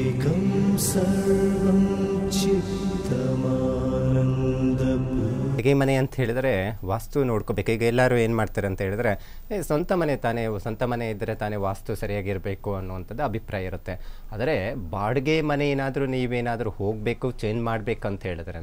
ಏಕಂ ಸರ್ವಂ ಅಡುಗೆ ಮನೆ ಅಂತ ಹೇಳಿದರೆ ವಾಸ್ತು ನೋಡ್ಕೋಬೇಕು ಈಗ ಎಲ್ಲರೂ ಏನು ಮಾಡ್ತಾರೆ ಅಂತ ಹೇಳಿದ್ರೆ ಸ್ವಂತ ಮನೆ ತಾನೇ ಸ್ವಂತ ಮನೆ ಇದ್ದರೆ ತಾನೇ ವಾಸ್ತು ಸರಿಯಾಗಿರಬೇಕು ಅನ್ನುವಂಥದ್ದು ಅಭಿಪ್ರಾಯ ಇರುತ್ತೆ ಆದರೆ ಬಾಡಿಗೆ ಮನೆ ಏನಾದರೂ ನೀವೇನಾದರೂ ಹೋಗಬೇಕು ಚೇಂಜ್ ಅಂತ ಹೇಳಿದ್ರೆ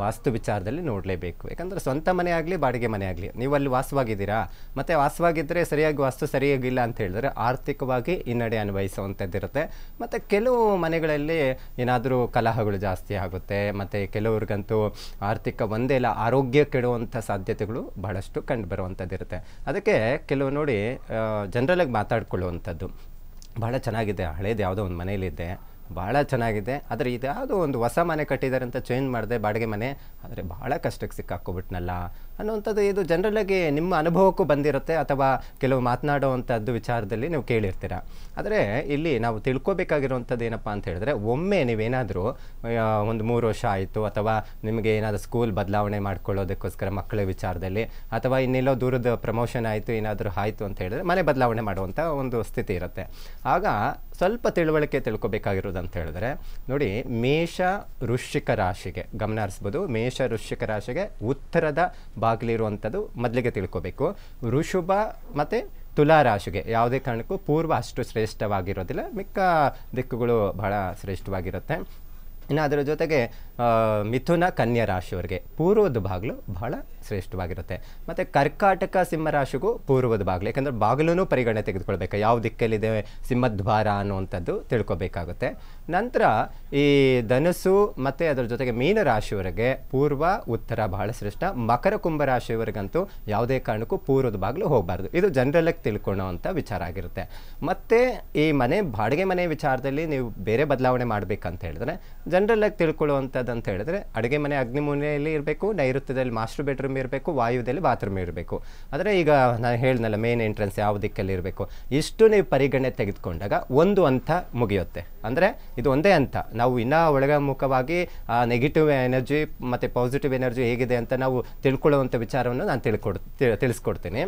ವಾಸ್ತು ವಿಚಾರದಲ್ಲಿ ನೋಡಲೇಬೇಕು ಯಾಕಂದರೆ ಸ್ವಂತ ಮನೆ ಆಗಲಿ ಬಾಡಿಗೆ ಮನೆ ಆಗಲಿ ನೀವು ಅಲ್ಲಿ ವಾಸವಾಗಿದ್ದೀರಾ ಮತ್ತು ವಾಸವಾಗಿದ್ದರೆ ಸರಿಯಾಗಿ ವಾಸ್ತು ಸರಿಯಾಗಿಲ್ಲ ಅಂತ ಹೇಳಿದ್ರೆ ಆರ್ಥಿಕವಾಗಿ ಹಿನ್ನಡೆ ಅನ್ವಯಿಸುವಂಥದ್ದಿರುತ್ತೆ ಮತ್ತು ಕೆಲವು ಮನೆಗಳಲ್ಲಿ ಏನಾದರೂ ಕಲಹಗಳು ಜಾಸ್ತಿ ಆಗುತ್ತೆ ಮತ್ತು ಕೆಲವ್ರಿಗಂತೂ ಆರ್ಥಿಕ ಒಂದೇ ಇಲ್ಲ ಆರೋಗ್ಯ ಕೆಡುವಂಥ ಸಾಧ್ಯತೆಗಳು ಬಹಳಷ್ಟು ಕಂಡುಬರುವಂಥದ್ದಿರುತ್ತೆ ಅದಕ್ಕೆ ಕೆಲವು ನೋಡಿ ಜನರಲ್ಲಾಗಿ ಮಾತಾಡ್ಕೊಳ್ಳುವಂಥದ್ದು ಭಾಳ ಚೆನ್ನಾಗಿದೆ ಹಳೇದು ಯಾವುದೋ ಒಂದು ಮನೆಯಲ್ಲಿದೆ ಭಾಳ ಚೆನ್ನಾಗಿದೆ ಆದರೆ ಇದು ಯಾವುದೋ ಒಂದು ಹೊಸ ಮನೆ ಕಟ್ಟಿದ್ದಾರೆ ಅಂತ ಚೇಂಜ್ ಮಾಡಿದೆ ಬಾಡಿಗೆ ಮನೆ ಆದರೆ ಭಾಳ ಕಷ್ಟಕ್ಕೆ ಸಿಕ್ಕಾಕ್ಕೊಬಿಟ್ನಲ್ಲ ಅನ್ನುವಂಥದ್ದು ಇದು ಜನರಲ್ಲಾಗಿ ನಿಮ್ಮ ಅನುಭವಕ್ಕೂ ಬಂದಿರುತ್ತೆ ಅಥವಾ ಕೆಲವು ಮಾತನಾಡುವಂಥದ್ದು ವಿಚಾರದಲ್ಲಿ ನೀವು ಕೇಳಿರ್ತೀರ ಆದರೆ ಇಲ್ಲಿ ನಾವು ತಿಳ್ಕೊಬೇಕಾಗಿರುವಂಥದ್ದು ಏನಪ್ಪ ಅಂತ ಹೇಳಿದ್ರೆ ಒಮ್ಮೆ ನೀವೇನಾದರೂ ಒಂದು ಮೂರು ವರ್ಷ ಆಯಿತು ಅಥವಾ ನಿಮಗೆ ಏನಾದರೂ ಸ್ಕೂಲ್ ಬದಲಾವಣೆ ಮಾಡ್ಕೊಳ್ಳೋದಕ್ಕೋಸ್ಕರ ಮಕ್ಕಳ ವಿಚಾರದಲ್ಲಿ ಅಥವಾ ಇನ್ನೆಲ್ಲೋ ದೂರದ ಪ್ರಮೋಷನ್ ಆಯಿತು ಏನಾದರೂ ಆಯಿತು ಅಂತ ಹೇಳಿದ್ರೆ ಮನೆ ಬದಲಾವಣೆ ಮಾಡುವಂಥ ಒಂದು ಸ್ಥಿತಿ ಇರುತ್ತೆ ಆಗ ಸ್ವಲ್ಪ ತಿಳುವಳಿಕೆ ತಿಳ್ಕೊಬೇಕಾಗಿರೋದು ಅಂತ ಹೇಳಿದ್ರೆ ನೋಡಿ ಮೇಷ ವೃಶ್ಚಿಕ ರಾಶಿಗೆ ಗಮನ ಹರಿಸ್ಬೋದು ಮೇಷ ವೃಶ್ಚಿಕ ರಾಶಿಗೆ ಉತ್ತರದ ಬಾಗಿಲಿರುವಂಥದ್ದು ಮೊದಲಿಗೆ ತಿಳ್ಕೊಬೇಕು ಋಷುಭ ಮತ್ತು ತುಲಾ ರಾಶಿಗೆ ಯಾವುದೇ ಕಾರಣಕ್ಕೂ ಪೂರ್ವ ಅಷ್ಟು ಶ್ರೇಷ್ಠವಾಗಿರೋದಿಲ್ಲ ಮಿಕ್ಕ ದಿಕ್ಕುಗಳು ಬಹಳ ಶ್ರೇಷ್ಠವಾಗಿರುತ್ತೆ ಇನ್ನು ಅದರ ಜೊತೆಗೆ ಮಿಥುನ ಕನ್ಯಾ ರಾಶಿಯವರಿಗೆ ಪೂರ್ವದ ಬಾಗಿಲು ಬಹಳ ಶ್ರೇಷ್ಠವಾಗಿರುತ್ತೆ ಮತ್ತು ಕರ್ಕಾಟಕ ಸಿಂಹರಾಶಿಗೂ ಪೂರ್ವದ ಬಾಗಿಲು ಯಾಕಂದರೆ ಬಾಗಿಲೂ ಪರಿಗಣನೆ ತೆಗೆದುಕೊಳ್ಬೇಕು ಯಾವ ದಿಕ್ಕಲ್ಲಿದೆ ಸಿಂಹದ್ವಾರ ಅನ್ನುವಂಥದ್ದು ತಿಳ್ಕೊಬೇಕಾಗುತ್ತೆ ನಂತರ ಈ ಧನಸ್ಸು ಮತ್ತು ಅದರ ಜೊತೆಗೆ ರಾಶಿಯವರೆಗೆ ಪೂರ್ವ ಉತ್ತರ ಬಹಳ ಶ್ರೇಷ್ಠ ಮಕರ ಕುಂಭ ರಾಶಿಯವರೆಗಂತೂ ಯಾವುದೇ ಕಾರಣಕ್ಕೂ ಪೂರ್ವದ ಬಾಗಿಲು ಹೋಗಬಾರ್ದು ಇದು ಜನರಲ್ಲಾಗಿ ತಿಳ್ಕೊಳ್ಳೋ ಅಂಥ ವಿಚಾರ ಆಗಿರುತ್ತೆ ಮತ್ತು ಈ ಮನೆ ಬಾಡಿಗೆ ಮನೆ ವಿಚಾರದಲ್ಲಿ ನೀವು ಬೇರೆ ಬದಲಾವಣೆ ಮಾಡಬೇಕಂತ ಹೇಳಿದ್ರೆ ಜನರಲ್ಲಾಗಿ ತಿಳ್ಕೊಳ್ಳುವಂಥದ್ದು ಅಂತ ಹೇಳಿದ್ರೆ ಅಡುಗೆ ಮನೆ ಅಗ್ನಿಮೂನೆಯಲ್ಲಿ ಇರಬೇಕು ನೈಋತ್ಯದಲ್ಲಿ ಮಾಸ್ಟರ್ ಬೆಡ್ರೂಮ್ ಇರಬೇಕು ವಾಯುದಲ್ಲಿ ಬಾತ್ರೂಮ್ ಇರಬೇಕು ಆದರೆ ಈಗ ನಾನು ಹೇಳಿದ್ನಲ್ಲ ಮೇನ್ ಎಂಟ್ರೆನ್ಸ್ ಯಾವ ದಿಕ್ಕಲ್ಲಿ ಇರಬೇಕು ಇಷ್ಟು ನೀವು ಪರಿಗಣನೆ ತೆಗೆದುಕೊಂಡಾಗ ಒಂದು ಹಂತ ಮುಗಿಯುತ್ತೆ ಅಂದರೆ ಇದು ಒಂದೇ ಹಂತ ನಾವು ಇನ್ನೂ ಒಳಗಮುಖವಾಗಿ ಆ ನೆಗೆಟಿವ್ ಎನರ್ಜಿ ಮತ್ತು ಪಾಸಿಟಿವ್ ಎನರ್ಜಿ ಹೇಗಿದೆ ಅಂತ ನಾವು ತಿಳ್ಕೊಳ್ಳುವಂಥ ವಿಚಾರವನ್ನು ನಾನು ತಿಳ್ಕೊಡ್ ತಿಳಿಸ್ಕೊಡ್ತೀನಿ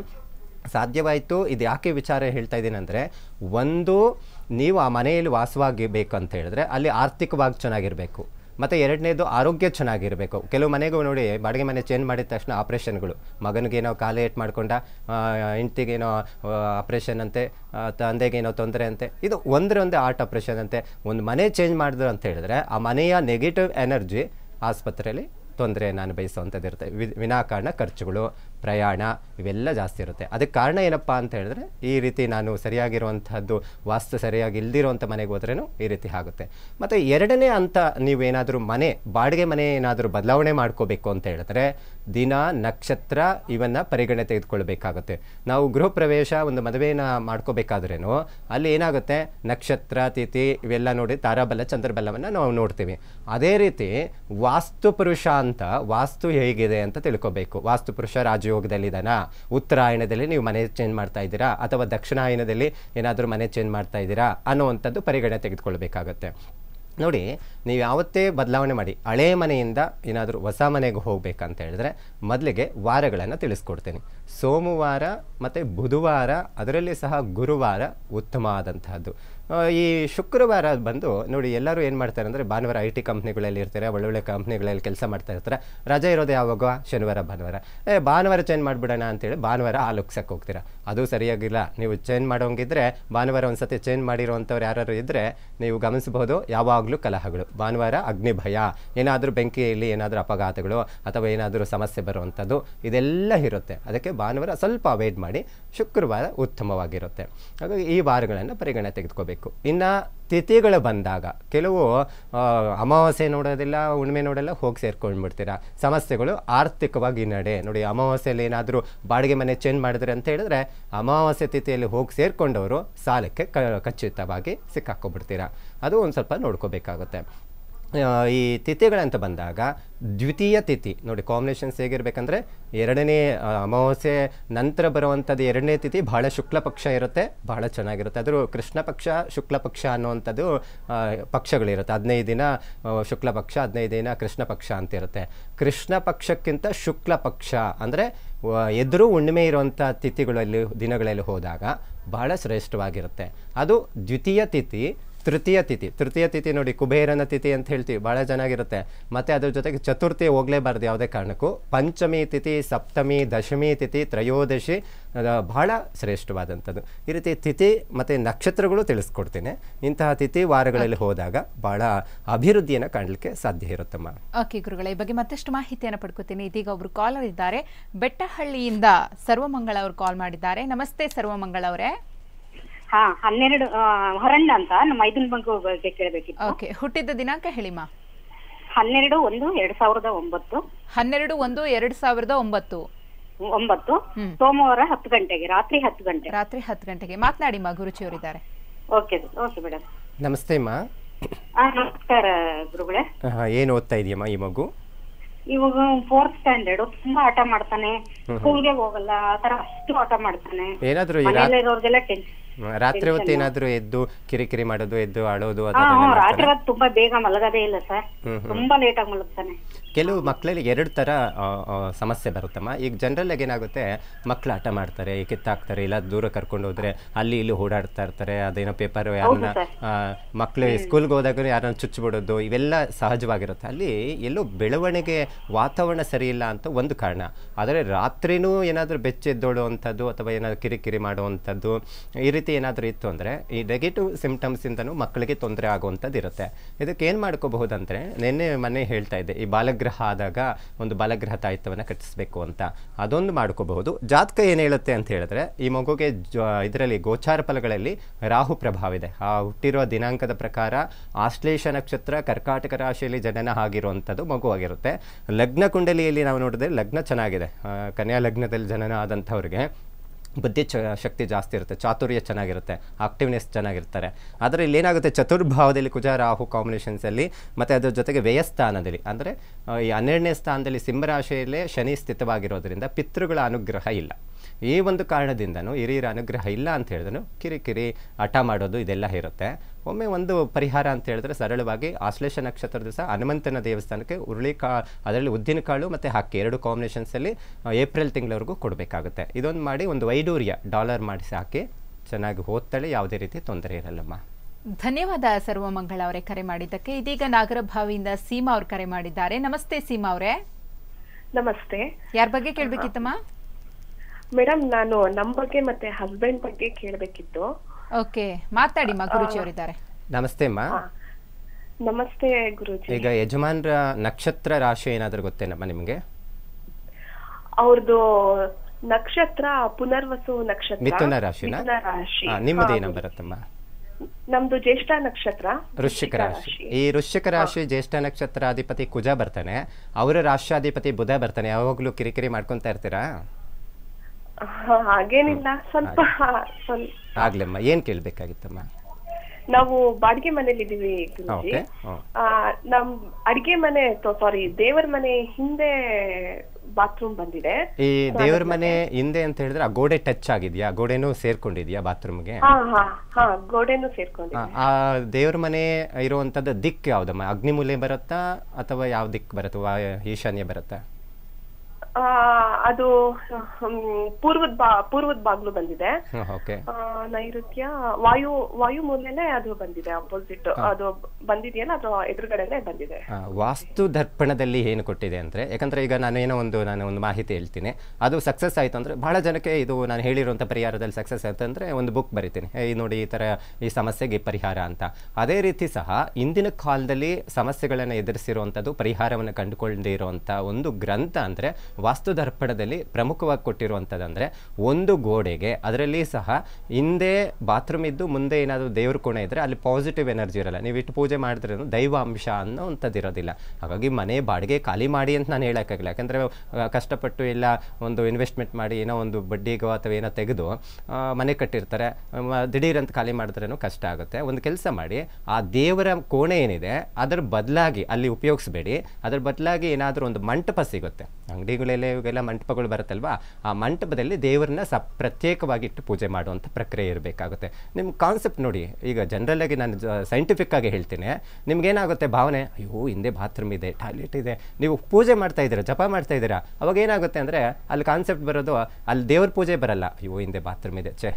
ಸಾಧ್ಯವಾಯಿತು ಇದು ಯಾಕೆ ವಿಚಾರ ಹೇಳ್ತಾ ಇದ್ದೀನಿ ಅಂದರೆ ಒಂದು ನೀವು ಆ ಮನೆಯಲ್ಲಿ ವಾಸವಾಗಿ ಬೇಕು ಅಂತ ಹೇಳಿದ್ರೆ ಅಲ್ಲಿ ಆರ್ಥಿಕವಾಗಿ ಚೆನ್ನಾಗಿರಬೇಕು ಮತ್ತು ಎರಡನೇದು ಆರೋಗ್ಯ ಚೆನ್ನಾಗಿರಬೇಕು ಕೆಲವು ಮನೆಗೂ ನೋಡಿ ಬಾಡಿಗೆ ಮನೆ ಚೇಂಜ್ ಮಾಡಿದ ತಕ್ಷಣ ಆಪ್ರೇಷನ್ಗಳು ಮಗನಿಗೇನೋ ಕಾಲು ಏಟ್ ಮಾಡಿಕೊಂಡ ಹೆಂಡ್ತಿಗೇನೋ ಆಪ್ರೇಷನ್ ಅಂತೆ ತಂದೆಗೇನೋ ತೊಂದರೆ ಅಂತೆ ಇದು ಒಂದರ ಒಂದೇ ಆರ್ಟ್ ಆಪ್ರೇಷನ್ ಅಂತೆ ಒಂದು ಮನೆ ಚೇಂಜ್ ಮಾಡಿದ್ರು ಅಂತ ಹೇಳಿದ್ರೆ ಆ ಮನೆಯ ನೆಗೆಟಿವ್ ಎನರ್ಜಿ ಆಸ್ಪತ್ರೆಯಲ್ಲಿ ನಾನು ಬಯಸುವಂಥದ್ದು ಇರುತ್ತೆ ವಿನಾಕಾರಣ ಖರ್ಚುಗಳು ಪ್ರಯಾಣ ಇವೆಲ್ಲ ಜಾಸ್ತಿ ಇರುತ್ತೆ ಅದಕ್ಕೆ ಕಾರಣ ಏನಪ್ಪ ಅಂತ ಹೇಳಿದ್ರೆ ಈ ರೀತಿ ನಾನು ಸರಿಯಾಗಿರುವಂಥದ್ದು ವಾಸ್ತು ಸರಿಯಾಗಿ ಇಲ್ದಿರುವಂಥ ಮನೆಗೆ ಹೋದ್ರೂ ಈ ರೀತಿ ಆಗುತ್ತೆ ಮತ್ತು ಎರಡನೇ ಅಂತ ನೀವೇನಾದರೂ ಮನೆ ಬಾಡಿಗೆ ಮನೆ ಏನಾದರೂ ಬದಲಾವಣೆ ಮಾಡ್ಕೋಬೇಕು ಅಂತ ಹೇಳಿದ್ರೆ ದಿನ ನಕ್ಷತ್ರ ಇವನ್ನು ಪರಿಗಣನೆ ತೆಗೆದುಕೊಳ್ಬೇಕಾಗುತ್ತೆ ನಾವು ಗೃಹ ಪ್ರವೇಶ ಒಂದು ಮದುವೆನ ಮಾಡ್ಕೋಬೇಕಾದ್ರೇನು ಅಲ್ಲಿ ಏನಾಗುತ್ತೆ ನಕ್ಷತ್ರ ತಿಥಿ ಇವೆಲ್ಲ ನೋಡಿ ತಾರಾಬಲ ಚಂದ್ರಬಲವನ್ನು ನಾವು ನೋಡ್ತೀವಿ ಅದೇ ರೀತಿ ವಾಸ್ತು ಪುರುಷ ಅಂತ ವಾಸ್ತು ಹೇಗಿದೆ ಅಂತ ತಿಳ್ಕೋಬೇಕು ವಾಸ್ತು ಪುರುಷ ರಾಜು ಯೋಗದಲ್ಲಿದ್ದಾನಾ ಉತ್ತರಾಯಣದಲ್ಲಿ ನೀವು ಮನೆ ಚೇಂಜ್ ಮಾಡ್ತಾ ಇದ್ದೀರಾ ಅಥವಾ ದಕ್ಷಿಣಾಯನದಲ್ಲಿ ಏನಾದರೂ ಮನೆ ಚೇಂಜ್ ಮಾಡ್ತಾ ಇದ್ದೀರಾ ಅನ್ನೋವಂಥದ್ದು ಪರಿಗಣನೆ ತೆಗೆದುಕೊಳ್ಬೇಕಾಗತ್ತೆ ನೋಡಿ ನೀವು ಯಾವತ್ತೇ ಬದಲಾವಣೆ ಮಾಡಿ ಹಳೆ ಮನೆಯಿಂದ ಏನಾದರೂ ಹೊಸ ಮನೆಗೆ ಹೋಗಬೇಕಂತ ಹೇಳಿದ್ರೆ ಮೊದಲಿಗೆ ವಾರಗಳನ್ನು ತಿಳಿಸ್ಕೊಡ್ತೇನೆ ಸೋಮವಾರ ಮತ್ತು ಬುಧವಾರ ಅದರಲ್ಲಿ ಸಹ ಗುರುವಾರ ಉತ್ತಮ ಆದಂತಹದ್ದು ಈ ಶುಕ್ರವಾರ ಬಂದು ನೋಡಿ ಎಲ್ಲರೂ ಏನು ಮಾಡ್ತಾರೆ ಅಂದರೆ ಭಾನುವಾರ ಐ ಟಿ ಕಂಪ್ನಿಗಳಲ್ಲಿ ಇರ್ತಾರೆ ಒಳ್ಳೊಳ್ಳೆ ಕಂಪ್ನಿಗಳಲ್ಲಿ ಕೆಲಸ ಮಾಡ್ತಾ ಇರ್ತಾರೆ ರಜೆ ಇರೋದು ಯಾವಾಗ ಶನಿವಾರ ಭಾನುವಾರ ಏ ಭಾನುವಾರ ಚೇಂಜ್ ಮಾಡಿಬಿಡೋಣ ಅಂತೇಳಿ ಭಾನುವಾರ ಆ ಹೋಗ್ತೀರ ಹೋಗ್ತೀರಾ ಅದು ಸರಿಯಾಗಿಲ್ಲ ನೀವು ಚೇಂಜ್ ಮಾಡೋಂಗಿದ್ರೆ ಭಾನುವಾರ ಒಂದು ಸತಿ ಚೇಂಜ್ ಮಾಡಿರೋವಂಥವ್ರು ಯಾರು ಇದ್ದರೆ ನೀವು ಗಮನಿಸಬಹುದು ಯಾವಾಗಲೂ ಕಲಹಗಳು ಭಾನುವಾರ ಅಗ್ನಿಭಯ ಏನಾದರೂ ಬೆಂಕಿಯಲ್ಲಿ ಏನಾದರೂ ಅಪಘಾತಗಳು ಅಥವಾ ಏನಾದರೂ ಸಮಸ್ಯೆ ಬರುವಂಥದ್ದು ಇದೆಲ್ಲ ಇರುತ್ತೆ ಅದಕ್ಕೆ ಭಾನುವಾರ ಸ್ವಲ್ಪ ಅವೈಡ್ ಮಾಡಿ ಶುಕ್ರವಾರ ಉತ್ತಮವಾಗಿರುತ್ತೆ ಹಾಗಾಗಿ ಈ ವಾರಗಳನ್ನು ಪರಿಗಣನೆ ತೆಗೆದುಕೋಬೇಕು ಇನ್ನು ತಿಥಿಗಳು ಬಂದಾಗ ಕೆಲವು ಅಮಾವಾಸ್ಯೆ ನೋಡೋದಿಲ್ಲ ಹುಣ್ಮೆ ನೋಡೋಲ್ಲ ಹೋಗಿ ಸೇರ್ಕೊಂಡ್ಬಿಡ್ತೀರ ಸಮಸ್ಯೆಗಳು ಆರ್ಥಿಕವಾಗಿ ನಡೆ ನೋಡಿ ಅಮಾವಾಸ್ಯೆಯಲ್ಲಿ ಏನಾದರೂ ಬಾಡಿಗೆ ಮನೆ ಚೇಂಜ್ ಮಾಡಿದ್ರೆ ಅಂತ ಹೇಳಿದ್ರೆ ಅಮಾವಾಸ್ಯೆ ತಿಥಿಯಲ್ಲಿ ಹೋಗಿ ಸೇರಿಕೊಂಡವರು ಸಾಲಕ್ಕೆ ಖಚಿತವಾಗಿ ಸಿಕ್ಕಾಕ್ಕೊಬಿಡ್ತೀರ ಅದು ಒಂದು ಸ್ವಲ್ಪ ನೋಡ್ಕೋಬೇಕಾಗುತ್ತೆ ಈ ತಿಥಿಗಳಂತ ಬಂದಾಗ ದ್ವಿತೀಯ ತಿಥಿ ನೋಡಿ ಕಾಂಬಿನೇಷನ್ಸ್ ಹೇಗಿರಬೇಕಂದ್ರೆ ಎರಡನೇ ಅಮಾವಾಸ್ಯೆ ನಂತರ ಬರುವಂಥದ್ದು ಎರಡನೇ ತಿಥಿ ಬಹಳ ಶುಕ್ಲ ಪಕ್ಷ ಇರುತ್ತೆ ಬಹಳ ಚೆನ್ನಾಗಿರುತ್ತೆ ಆದರೂ ಕೃಷ್ಣ ಪಕ್ಷ ಶುಕ್ಲ ಪಕ್ಷ ಅನ್ನುವಂಥದ್ದು ಪಕ್ಷಗಳಿರುತ್ತೆ ಹದಿನೈದು ದಿನ ಶುಕ್ಲ ಪಕ್ಷ ಹದಿನೈದು ದಿನ ಕೃಷ್ಣ ಪಕ್ಷ ಅಂತ ಇರುತ್ತೆ ಕೃಷ್ಣ ಪಕ್ಷಕ್ಕಿಂತ ಶುಕ್ಲ ಪಕ್ಷ ಅಂದರೆ ಎದುರು ಹುಣ್ಣಿಮೆ ಇರುವಂಥ ತಿಥಿಗಳಲ್ಲಿ ದಿನಗಳಲ್ಲಿ ಹೋದಾಗ ಭಾಳ ಶ್ರೇಷ್ಠವಾಗಿರುತ್ತೆ ಅದು ದ್ವಿತೀಯ ತಿಥಿ ತೃತೀಯ ತಿಥಿ ತೃತೀಯ ತಿಥಿ ನೋಡಿ ಕುಬೇರನ ತಿಥಿ ಅಂತ ಹೇಳ್ತೀವಿ ಭಾಳ ಚೆನ್ನಾಗಿರುತ್ತೆ ಮತ್ತು ಅದ್ರ ಜೊತೆಗೆ ಚತುರ್ಥಿ ಹೋಗಲೇಬಾರ್ದು ಯಾವುದೇ ಕಾರಣಕ್ಕೂ ಪಂಚಮಿ ತಿಥಿ ಸಪ್ತಮಿ ದಶಮಿ ತಿಥಿ ತ್ರಯೋದಶಿ ಭಾಳ ಶ್ರೇಷ್ಠವಾದಂಥದ್ದು ಈ ರೀತಿ ತಿಥಿ ಮತ್ತು ನಕ್ಷತ್ರಗಳು ತಿಳಿಸ್ಕೊಡ್ತೀನಿ ಇಂತಹ ತಿಥಿ ವಾರಗಳಲ್ಲಿ ಹೋದಾಗ ಭಾಳ ಅಭಿವೃದ್ಧಿಯನ್ನು ಕಾಣಲಿಕ್ಕೆ ಸಾಧ್ಯ ಇರುತ್ತಮ್ಮ ಓಕೆ ಗುರುಗಳ ಈ ಬಗ್ಗೆ ಮತ್ತಷ್ಟು ಮಾಹಿತಿಯನ್ನು ಪಡ್ಕೋತೀನಿ ಇದೀಗ ಒಬ್ರು ಕಾಲರ್ ಇದ್ದಾರೆ ಬೆಟ್ಟಹಳ್ಳಿಯಿಂದ ಸರ್ವಮಂಗಳ ಅವರು ಕಾಲ್ ಮಾಡಿದ್ದಾರೆ ನಮಸ್ತೆ ಸರ್ವಮಂಗಳ ಅವರೇ ಹಾ ಹನ್ನೆರಡು ಹೊರಣ್ಣ ಅಂತ ನಮ್ಮ ಮೈದುನ್ ಬಂಕ್ ಬಗ್ಗೆ ಕೇಳಬೇಕಿತ್ತು ಓಕೆ ಹುಟ್ಟಿದ ದಿನಾಂಕ ಹೇಳಿಮ್ಮ ಹನ್ನೆರಡು ಒಂದು ಎರಡ್ ಸಾವಿರದ ಒಂಬತ್ತು ಹನ್ನೆರಡು ಒಂದು ಎರಡ್ ಸಾವಿರದ ಒಂಬತ್ತು ಒಂಬತ್ತು ಸೋಮವಾರ ಹತ್ತು ಗಂಟೆಗೆ ರಾತ್ರಿ ಹತ್ತು ಗಂಟೆ ರಾತ್ರಿ ಹತ್ತು ಗಂಟೆಗೆ ಮಾತನಾಡಿ ಮಾ ಗುರುಜಿ ಅವರಿದ್ದಾರೆ ಓಕೆ ಓಕೆ ಮೇಡಮ್ ನಮಸ್ತೆ ಮಾ ನಮಸ್ಕಾರ ಗುರುಗಳೇ ಏನು ಓದ್ತಾ ಇದೆಯಮ್ಮ ಈ ಮಗು ಇವಾಗ ಫೋರ್ತ್ ಸ್ಟ್ಯಾಂಡರ್ಡ್ ತುಂಬಾ ಆಟ ಮಾಡ್ತಾನೆ ಸ್ಕೂಲ್ಗೆ ಹೋಗಲ್ಲ ಆತರ ಅಷ್ಟು ಆಟ ಮಾಡ್ತಾನೆ ಏನಾದ್ರೂ ರಾತ್ರಿ ಹೊತ್ತು ಏನಾದ್ರೂ ಎದ್ದು ಕಿರಿಕಿರಿ ಮಾಡೋದು ಎದ್ದು ಆಡೋದು ರಾತ್ರಿ ಹೊತ್ತು ತುಂಬಾ ಬೇಗ ಮಲಗದೇ ಇಲ್ಲ ಸರ್ ತುಂಬಾ ಲೇಟ್ ಕೆಲವು ಮಕ್ಕಳಲ್ಲಿ ಎರಡು ತರ ಸಮಸ್ಯೆ ಬರುತ್ತಮ್ಮ ಈಗ ಜನರಲ್ ಆಗಿ ಏನಾಗುತ್ತೆ ಮಕ್ಕಳು ಆಟ ಮಾಡ್ತಾರೆ ಕಿತ್ತಾಕ್ತಾರೆ ಇಲ್ಲ ದೂರ ಕರ್ಕೊಂಡು ಹೋದ್ರೆ ಅಲ್ಲಿ ಇಲ್ಲಿ ಓಡಾಡ್ತಾ ಇರ್ತಾರೆ ಅದೇನೋ ಪೇಪರ್ ಯಾರನ್ನ ಮಕ್ಕಳು ಸ್ಕೂಲ್ಗೆ ಹೋದಾಗ ಯಾರನ್ನ ಬಿಡೋದು ಇವೆಲ್ಲ ಸಹಜವಾಗಿರುತ್ತೆ ಅಲ್ಲಿ ಎಲ್ಲೋ ಬೆಳವಣಿಗೆ ವಾತಾವರಣ ಸರಿ ಇಲ್ಲ ಅಂತ ಒಂದು ಕಾರಣ ಆದರೆ ರಾತ್ರಿನೂ ಏನಾದ್ರೂ ಬೆಚ್ಚ ಎದ್ದೋಳುವಂಥದ್ದು ಅಥವಾ ಏನಾದ್ರು ಕಿರಿಕಿರಿ ಮಾಡುವಂಥದ್ದು ಈ ರೀತಿ ರೀತಿ ಏನಾದರೂ ಇತ್ತು ಅಂದರೆ ಈ ನೆಗೆಟಿವ್ ಸಿಮ್ಟಮ್ಸಿಂದನೂ ಮಕ್ಕಳಿಗೆ ತೊಂದರೆ ಆಗುವಂಥದ್ದು ಇರುತ್ತೆ ಇದಕ್ಕೆ ಏನು ಮಾಡ್ಕೋಬಹುದಂದರೆ ನಿನ್ನೆ ಮನೆ ಹೇಳ್ತಾ ಇದ್ದೆ ಈ ಬಾಲಗ್ರಹ ಆದಾಗ ಒಂದು ಬಾಲಗ್ರಹ ತಾಯಿತ್ವವನ್ನು ಕಟ್ಟಿಸಬೇಕು ಅಂತ ಅದೊಂದು ಮಾಡ್ಕೋಬಹುದು ಜಾತಕ ಏನು ಹೇಳುತ್ತೆ ಅಂತ ಹೇಳಿದ್ರೆ ಈ ಮಗುಗೆ ಇದರಲ್ಲಿ ಗೋಚಾರ ಫಲಗಳಲ್ಲಿ ರಾಹು ಪ್ರಭಾವ ಇದೆ ಆ ಹುಟ್ಟಿರುವ ದಿನಾಂಕದ ಪ್ರಕಾರ ಆಶ್ಲೇಷ ನಕ್ಷತ್ರ ಕರ್ಕಾಟಕ ರಾಶಿಯಲ್ಲಿ ಜನನ ಆಗಿರುವಂಥದ್ದು ಮಗುವಾಗಿರುತ್ತೆ ಲಗ್ನ ಕುಂಡಲಿಯಲ್ಲಿ ನಾವು ನೋಡಿದ್ರೆ ಲಗ್ನ ಚೆನ್ನಾಗಿದೆ ಕನ್ಯಾ ಲಗ್ನದಲ್ಲಿ ಜನನ ಆದಂಥವ್ರಿಗೆ ಬುದ್ಧಿ ಚ ಶಕ್ತಿ ಜಾಸ್ತಿ ಇರುತ್ತೆ ಚಾತುರ್ಯ ಚೆನ್ನಾಗಿರುತ್ತೆ ಆಕ್ಟಿವ್ನೆಸ್ ಚೆನ್ನಾಗಿರ್ತಾರೆ ಆದರೆ ಏನಾಗುತ್ತೆ ಚತುರ್ಭಾವದಲ್ಲಿ ಕುಜ ರಾಹು ಕಾಂಬಿನೇಷನ್ಸಲ್ಲಿ ಮತ್ತು ಅದರ ಜೊತೆಗೆ ವ್ಯಯಸ್ಥಾನದಲ್ಲಿ ಅಂದರೆ ಈ ಹನ್ನೆರಡನೇ ಸ್ಥಾನದಲ್ಲಿ ಸಿಂಹರಾಶಿಯಲ್ಲೇ ಶನಿ ಸ್ಥಿತವಾಗಿರೋದ್ರಿಂದ ಪಿತೃಗಳ ಅನುಗ್ರಹ ಇಲ್ಲ ಈ ಒಂದು ಕಾರಣದಿಂದನೂ ಹಿರಿಯರ ಅನುಗ್ರಹ ಇಲ್ಲ ಅಂತ ಹೇಳಿದ್ರು ಕಿರಿಕಿರಿ ಹಠ ಮಾಡೋದು ಇದೆಲ್ಲ ಇರುತ್ತೆ ಒಮ್ಮೆ ಒಂದು ಪರಿಹಾರ ಅಂತ ಹೇಳಿದ್ರೆ ಸರಳವಾಗಿ ಆಶ್ಲೇಷ ನಕ್ಷತ್ರ ದಿವಸ ಹನುಮಂತನ ದೇವಸ್ಥಾನಕ್ಕೆ ಕಾ ಅದರಲ್ಲಿ ಕಾಳು ಮತ್ತು ಹಾಕಿ ಎರಡು ಕಾಂಬಿನೇಷನ್ಸಲ್ಲಿ ಏಪ್ರಿಲ್ ತಿಂಗಳವರೆಗೂ ಕೊಡಬೇಕಾಗುತ್ತೆ ಇದೊಂದು ಮಾಡಿ ಒಂದು ವೈಡೂರ್ಯ ಡಾಲರ್ ಮಾಡಿ ಹಾಕಿ ಚೆನ್ನಾಗಿ ಓದ್ತಾಳೆ ಯಾವುದೇ ರೀತಿ ತೊಂದರೆ ಇರಲ್ಲಮ್ಮ ಧನ್ಯವಾದ ಸರ್ವಮಂಗಳ ಅವರೇ ಕರೆ ಮಾಡಿದ್ದಕ್ಕೆ ಇದೀಗ ನಾಗರಭಾವಿಯಿಂದ ಸೀಮಾ ಅವ್ರು ಕರೆ ಮಾಡಿದ್ದಾರೆ ನಮಸ್ತೆ ಸೀಮಾ ಅವರೇ ನಮಸ್ತೆ ಯಾರ ಬಗ್ಗೆ ಕೇಳ್ಬೇಕಿತ್ತಮ್ಮ ಮೇಡಮ್ ನಾನು ನಮ್ ಬಗ್ಗೆ ಮತ್ತೆ ಹಸ್ಬೆಂಡ್ ಬಗ್ಗೆ ಕೇಳಬೇಕಿತ್ತು ಓಕೆ ಮಾತಾಡಿ ಗುರುಜಿ ನಮಸ್ತೆ ಅಮ್ಮ ಗುರುಜಿ ಈಗ ಯಜಮಾನ್ರ ನಕ್ಷತ್ರ ರಾಶಿ ಏನಾದರೂ ಗೊತ್ತೇನಮ್ಮ ನಿಮಗೆ ಅವ್ರದ್ದು ನಕ್ಷತ್ರ ಪುನರ್ವಸು ನಕ್ಷತ್ರ ಮಿಥುನ ರಾಶಿನ ಮಿಥುನ ಏನ ಬರುತ್ತಮ್ಮ ನಮ್ದು ಜ್ಯೇಷ್ಠ ನಕ್ಷತ್ರ ವೃಶ್ಚಿಕ ರಾಶಿ ಈ ವೃಶ್ಚಿಕ ರಾಶಿ ಜ್ಯೇಷ್ಠ ನಕ್ಷತ್ರ ಅಧಿಪತಿ ಕುಜ ಬರ್ತಾನೆ ಅವರ ರಾಷ್ಟ್ರಾಧಿಪತಿ ಬುಧ ಬರ್ತಾನೆ ಯಾವಾಗ್ಲೂ ಕಿರಿಕಿರಿ ಮಾಡ್ಕೊಂತ ಇರ್ತೀರಾ ಹಾಗೇನಿಲ್ಲ ಸ್ವಲ್ಪ ಆಗ್ಲಮ್ಮ ಏನ್ ಕೇಳ್ಬೇಕಾಗಿತ್ತಮ್ಮ ನಾವು ಬಾಡಿಗೆ ಮನೇಲಿ ಇದೀವಿ ನಮ್ ಅಡಿಗೆ ಮನೆ ಸಾರಿ ದೇವರ ಮನೆ ಹಿಂದೆ ಬಾತ್ರೂಮ್ ಬಂದಿದೆ ಈ ದೇವರ ಮನೆ ಹಿಂದೆ ಅಂತ ಹೇಳಿದ್ರೆ ಆ ಗೋಡೆ ಟಚ್ ಆಗಿದ್ಯಾ ಗೋಡೆನೂ ಸೇರ್ಕೊಂಡಿದ್ಯಾ ಬಾತ್ರೂಮ್ಗೆ ಗೋಡೆನೂ ಸೇರ್ಕೊಂಡಿದೆ ಆ ದೇವರ ಮನೆ ಇರುವಂತದ್ದು ದಿಕ್ ಯಾವ್ದಮ್ಮ ಅಗ್ನಿಮೂಲೆ ಬರುತ್ತಾ ಅಥವಾ ಯಾವ ದಿಕ್ ಬರುತ್ತಾ ಈಶಾನ್ಯ ಬರುತ್ತಾ ಅದು ಪೂರ್ವದ ಪೂರ್ವದ ಬಾಗ್ಲು ಬಂದಿದೆ ನೈಋತ್ಯ ವಾಯು ವಾಯು ಮೂಲನೇ ಅದು ಬಂದಿದೆ ಅಪೋಸಿಟ್ ಅದು ಬಂದಿದೆಯಲ್ಲ ಅದು ಎದುರುಗಡೆನೆ ಬಂದಿದೆ ವಾಸ್ತು ದರ್ಪಣದಲ್ಲಿ ಏನು ಕೊಟ್ಟಿದೆ ಅಂದ್ರೆ ಯಾಕಂದ್ರೆ ಈಗ ನಾನು ಏನೋ ಒಂದು ನಾನು ಒಂದು ಮಾಹಿತಿ ಹೇಳ್ತೀನಿ ಅದು ಸಕ್ಸಸ್ ಆಯ್ತು ಅಂದ್ರೆ ಬಹಳ ಜನಕ್ಕೆ ಇದು ನಾನು ಹೇಳಿರುವಂತ ಪರಿಹಾರದಲ್ಲಿ ಸಕ್ಸಸ್ ಆಯ್ತು ಅಂದ್ರೆ ಒಂದು ಬುಕ್ ಬರಿತೀನಿ ಈ ನೋಡಿ ಈ ತರ ಈ ಸಮಸ್ಯೆಗೆ ಪರಿಹಾರ ಅಂತ ಅದೇ ರೀತಿ ಸಹ ಇಂದಿನ ಕಾಲದಲ್ಲಿ ಸಮಸ್ಯೆಗಳನ್ನು ಎದುರಿಸಿರುವಂತದ್ದು ಪರಿಹಾರವನ್ನು ಕಂಡುಕೊಂಡಿರುವಂತ ಒಂದು ಗ್ರಂಥ ಅಂದ್ರೆ ವಾಸ್ತು ದರ್ಪಣದಲ್ಲಿ ಪ್ರಮುಖವಾಗಿ ಕೊಟ್ಟಿರುವಂಥದ್ದಂದರೆ ಒಂದು ಗೋಡೆಗೆ ಅದರಲ್ಲಿ ಸಹ ಹಿಂದೆ ಬಾತ್ರೂಮ್ ಇದ್ದು ಮುಂದೆ ಏನಾದರೂ ದೇವ್ರ ಕೋಣೆ ಇದ್ದರೆ ಅಲ್ಲಿ ಪಾಸಿಟಿವ್ ಎನರ್ಜಿ ಇರಲ್ಲ ನೀವು ಪೂಜೆ ಮಾಡಿದ್ರೂ ದೈವಾಂಶ ಅಂಶ ಅನ್ನೋ ಅಂಥದ್ದು ಇರೋದಿಲ್ಲ ಹಾಗಾಗಿ ಮನೆ ಬಾಡಿಗೆ ಖಾಲಿ ಮಾಡಿ ಅಂತ ನಾನು ಹೇಳೋಕ್ಕಾಗಲ್ಲ ಯಾಕಂದರೆ ಕಷ್ಟಪಟ್ಟು ಎಲ್ಲ ಒಂದು ಇನ್ವೆಸ್ಟ್ಮೆಂಟ್ ಮಾಡಿ ಏನೋ ಒಂದು ಬಡ್ಡಿಗೋ ಅಥವಾ ಏನೋ ತೆಗೆದು ಮನೆ ಕಟ್ಟಿರ್ತಾರೆ ದಿಢೀರಂತ ಖಾಲಿ ಮಾಡಿದ್ರೇನು ಕಷ್ಟ ಆಗುತ್ತೆ ಒಂದು ಕೆಲಸ ಮಾಡಿ ಆ ದೇವರ ಕೋಣೆ ಏನಿದೆ ಅದರ ಬದಲಾಗಿ ಅಲ್ಲಿ ಉಪಯೋಗಿಸ್ಬೇಡಿ ಅದರ ಬದಲಾಗಿ ಏನಾದರೂ ಒಂದು ಮಂಟಪ ಸಿಗುತ್ತೆ ಅಂಗಡಿಗಳು ಮೇಲೆ ಇವಾಗೆಲ್ಲ ಮಂಟಪಗಳು ಬರುತ್ತಲ್ವಾ ಆ ಮಂಟಪದಲ್ಲಿ ದೇವರನ್ನ ಸ ಪ್ರತ್ಯೇಕವಾಗಿಟ್ಟು ಪೂಜೆ ಮಾಡುವಂಥ ಪ್ರಕ್ರಿಯೆ ಇರಬೇಕಾಗುತ್ತೆ ನಿಮ್ಮ ಕಾನ್ಸೆಪ್ಟ್ ನೋಡಿ ಈಗ ಆಗಿ ನಾನು ಸೈಂಟಿಫಿಕ್ ಆಗಿ ಹೇಳ್ತೀನಿ ನಿಮ್ಗೇನಾಗುತ್ತೆ ಭಾವನೆ ಅಯ್ಯೋ ಹಿಂದೆ ಬಾತ್ರೂಮ್ ಇದೆ ಟಾಯ್ಲೆಟ್ ಇದೆ ನೀವು ಪೂಜೆ ಮಾಡ್ತಾ ಇದ್ದೀರಾ ಜಪ ಮಾಡ್ತಾ ಇದ್ದೀರಾ ಅವಾಗ ಏನಾಗುತ್ತೆ ಅಂದರೆ ಅಲ್ಲಿ ಕಾನ್ಸೆಪ್ಟ್ ಬರೋದು ಅಲ್ಲಿ ದೇವ್ರ ಪೂಜೆ ಬರಲ್ಲ ಅಯ್ಯೋ ಹಿಂದೆ ಬಾತ್ರೂಮ್ ಇದೆ ಛೇ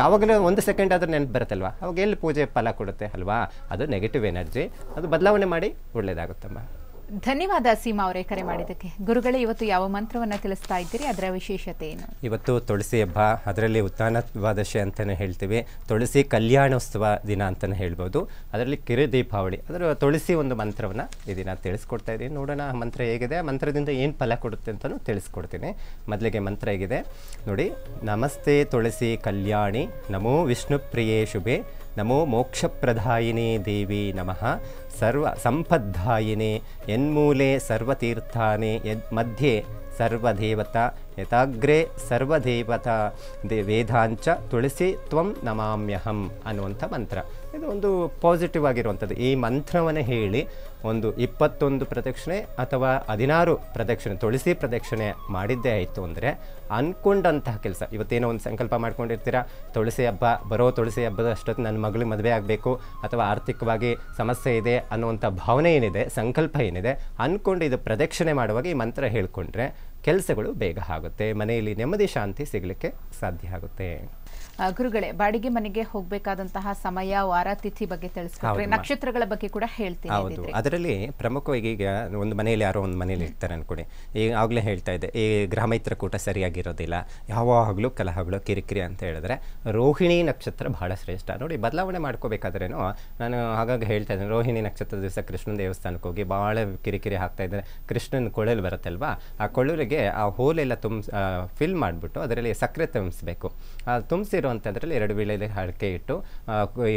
ಯಾವಾಗಲೂ ಒಂದು ಸೆಕೆಂಡ್ ಆದರೂ ನೆನಪು ಬರುತ್ತಲ್ವ ಅವಾಗ ಎಲ್ಲಿ ಪೂಜೆ ಫಲ ಕೊಡುತ್ತೆ ಅಲ್ವಾ ಅದು ನೆಗೆಟಿವ್ ಎನರ್ಜಿ ಅದು ಬದಲಾವಣೆ ಮಾಡಿ ಒಳ್ಳೆಯದಾಗುತ್ತಮ್ಮ ಧನ್ಯವಾದ ಸೀಮಾ ಅವರೇ ಕರೆ ಮಾಡಿದ್ದಕ್ಕೆ ಗುರುಗಳೇ ಇವತ್ತು ಯಾವ ಮಂತ್ರವನ್ನು ತಿಳಿಸ್ತಾ ಇದ್ದೀರಿ ಅದರ ವಿಶೇಷತೆ ಏನು ಇವತ್ತು ತುಳಸಿ ಹಬ್ಬ ಅದರಲ್ಲಿ ಉತ್ಥಾನ ದ್ವಾದಶಿ ಅಂತಲೇ ಹೇಳ್ತೀವಿ ತುಳಸಿ ಕಲ್ಯಾಣೋತ್ಸವ ದಿನ ಅಂತಲೇ ಹೇಳ್ಬೋದು ಅದರಲ್ಲಿ ಕಿರು ದೀಪಾವಳಿ ಅದರ ತುಳಸಿ ಒಂದು ಮಂತ್ರವನ್ನು ಈ ದಿನ ತಿಳಿಸ್ಕೊಡ್ತಾ ಇದ್ದೀನಿ ನೋಡೋಣ ಆ ಮಂತ್ರ ಹೇಗಿದೆ ಆ ಮಂತ್ರದಿಂದ ಏನು ಫಲ ಕೊಡುತ್ತೆ ಅಂತಲೂ ತಿಳಿಸ್ಕೊಡ್ತೀನಿ ಮೊದಲಿಗೆ ಮಂತ್ರ ಹೇಗಿದೆ ನೋಡಿ ನಮಸ್ತೆ ತುಳಸಿ ಕಲ್ಯಾಣಿ ನಮೋ ವಿಷ್ಣು ಪ್ರಿಯೇ ಶುಭೆ ನಮೋ ಪ್ರಧಾಯಿನಿ ದೇವಿ ನಮಃ सर्वसम्पद्धायिने यन्मूले सर्वतीर्थाने यद् मध्ये सर्वदेवता ಯಥಾಗ್ರೆ ಸರ್ವದೇವತ ದೇ ವೇದಾಂಚ ತುಳಸಿ ತ್ವಂ ನಮಾಮ್ಯಹಂ ಅನ್ನುವಂಥ ಮಂತ್ರ ಇದು ಒಂದು ಪಾಸಿಟಿವ್ ಆಗಿರುವಂಥದ್ದು ಈ ಮಂತ್ರವನ್ನು ಹೇಳಿ ಒಂದು ಇಪ್ಪತ್ತೊಂದು ಪ್ರದಕ್ಷಿಣೆ ಅಥವಾ ಹದಿನಾರು ಪ್ರದಕ್ಷಿಣೆ ತುಳಸಿ ಪ್ರದಕ್ಷಿಣೆ ಮಾಡಿದ್ದೇ ಆಯಿತು ಅಂದರೆ ಅಂದ್ಕೊಂಡಂತಹ ಕೆಲಸ ಇವತ್ತೇನೋ ಒಂದು ಸಂಕಲ್ಪ ಮಾಡ್ಕೊಂಡಿರ್ತೀರ ತುಳಸಿ ಹಬ್ಬ ಬರೋ ತುಳಸಿ ಹಬ್ಬದ ಅಷ್ಟೊತ್ತು ನನ್ನ ಮಗಳಿಗೆ ಮದುವೆ ಆಗಬೇಕು ಅಥವಾ ಆರ್ಥಿಕವಾಗಿ ಸಮಸ್ಯೆ ಇದೆ ಅನ್ನುವಂಥ ಭಾವನೆ ಏನಿದೆ ಸಂಕಲ್ಪ ಏನಿದೆ ಅಂದ್ಕೊಂಡು ಇದು ಪ್ರದಕ್ಷಿಣೆ ಮಾಡುವಾಗ ಈ ಮಂತ್ರ ಹೇಳ್ಕೊಂಡ್ರೆ ಕೆಲಸಗಳು ಬೇಗ ಆಗುತ್ತೆ ಮನೆಯಲ್ಲಿ ನೆಮ್ಮದಿ ಶಾಂತಿ ಸಿಗಲಿಕ್ಕೆ ಸಾಧ್ಯ ಆಗುತ್ತೆ ಗುರುಗಳೇ ಬಾಡಿಗೆ ಮನೆಗೆ ಹೋಗಬೇಕಾದಂತಹ ಸಮಯ ವಾರ ತಿಥಿ ಬಗ್ಗೆ ತಿಳಿಸ್ಕೊಟ್ರೆ ನಕ್ಷತ್ರಗಳ ಬಗ್ಗೆ ಕೂಡ ಹೇಳ್ತೀನಿ ಅದರಲ್ಲಿ ಪ್ರಮುಖವಾಗಿ ಈಗ ಒಂದು ಮನೆಯಲ್ಲಿ ಯಾರೋ ಒಂದು ಮನೆಯಲ್ಲಿ ಇರ್ತಾರೆ ಅನ್ಕೊಡಿ ಈಗಾಗಲೇ ಹೇಳ್ತಾ ಇದ್ದೆ ಈ ಗ್ರಾಮೈತ್ರ ಕೂಟ ಸರಿಯಾಗಿರೋದಿಲ್ಲ ಯಾವಾಗಲೂ ಕಲಹಗಳು ಕಿರಿಕಿರಿ ಅಂತ ಹೇಳಿದ್ರೆ ರೋಹಿಣಿ ನಕ್ಷತ್ರ ಬಹಳ ಶ್ರೇಷ್ಠ ನೋಡಿ ಬದಲಾವಣೆ ಮಾಡ್ಕೋಬೇಕಾದ್ರೇನು ನಾನು ಹಾಗಾಗಿ ಹೇಳ್ತಾ ಇದ್ದೇನೆ ರೋಹಿಣಿ ನಕ್ಷತ್ರ ದಿವಸ ಕೃಷ್ಣ ದೇವಸ್ಥಾನಕ್ಕೆ ಹೋಗಿ ಬಹಳ ಕಿರಿಕಿರಿ ಹಾಕ್ತಾ ಇದ್ದಾರೆ ಕೃಷ್ಣನ ಕೊಳಲು ಬರುತ್ತಲ್ವಾ ಆ ಕೊಳಲಿಗೆ ಆ ಹೋಲೆಲ್ಲ ತುಂಬ ಫಿಲ್ ಮಾಡಿಬಿಟ್ಟು ಅದರಲ್ಲಿ ಸಕ್ಕರೆ ತುಂಬಿಸ್ಬೇಕು ಆ ತುಂಬಿಸಿ ಗೊತ್ತಿರುವಂಥದ್ರಲ್ಲಿ ಎರಡು ವೀಳೆಲೆ ಹಾಡಿಕೆ ಇಟ್ಟು